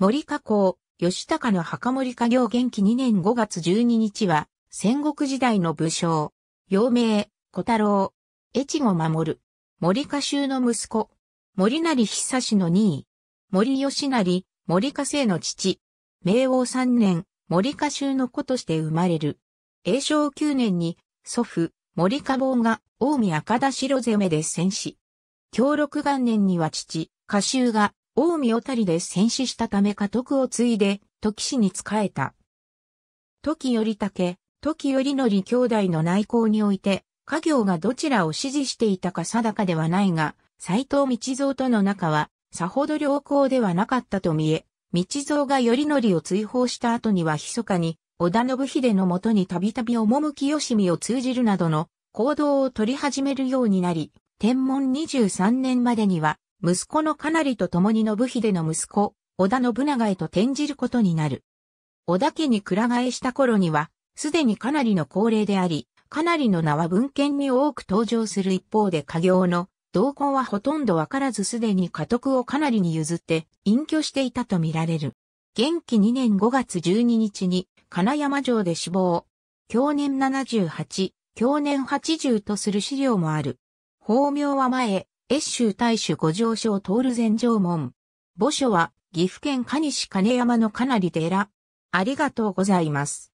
森加工、吉高の墓森家業元気2年5月12日は、戦国時代の武将、陽明、小太郎、越後守、森加州の息子、森成久氏の2位、森吉成、森加生の父、明王3年、森加州の子として生まれる。永正9年に、祖父、森加坊が、大江赤田城攻めで戦死。協六元年には父、加州が、大見小谷で戦死したため家督を継いで、時氏に仕えた。時頼武、時頼則兄弟の内向において、家業がどちらを支持していたか定かではないが、斎藤道蔵との仲は、さほど良好ではなかったと見え、道蔵が頼則を追放した後には密かに、織田信秀のもとにたびたび趣よしみを通じるなどの行動を取り始めるようになり、天文23年までには、息子のかなりと共に信秀の息子、織田信長へと転じることになる。織田家に倉替えした頃には、すでにかなりの高齢であり、かなりの名は文献に多く登場する一方で家業の動向はほとんどわからずすでに家督をかなりに譲って隠居していたとみられる。元気2年5月12日に金山城で死亡。去年78、去年80とする資料もある。法名は前、越州大主五条省徹前城門。墓所は岐阜県蟹市金山のかなり寺。ありがとうございます。